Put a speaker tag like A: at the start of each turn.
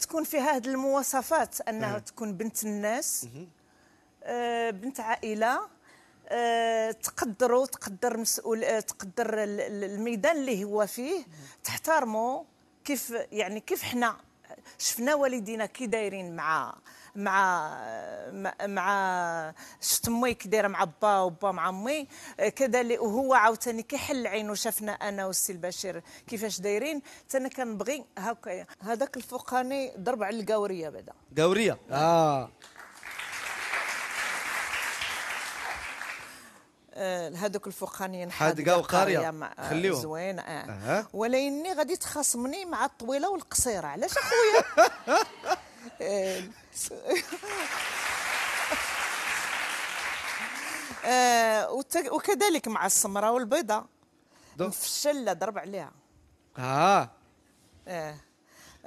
A: تكون فيها هذه المواصفات انها تكون بنت الناس آه بنت عائله آه تقدروا تقدر مسؤول آه، تقدر الميدان اللي هو فيه تحترموا كيف يعني كيف حنا شفنا والدينا كي دايرين مع مع آه، مع مي كدايره مع با وبا مع امي آه، كذلك وهو عاوتاني كيحل عينه شافنا انا والسي البشير كيفاش دايرين حتى انا كنبغي هكايا هذاك الفوقاني ضرب على القاوريه بعدا قاوريه آه. اه هذوك الفوقانيين حادقه وقاريه آه، خليوهم زوين اه, أه. ولكني غادي تخاصمني مع الطويله والقصيره علاش اخويا آه وكذلك مع والبيضه في مفشله ضرب عليها اه اه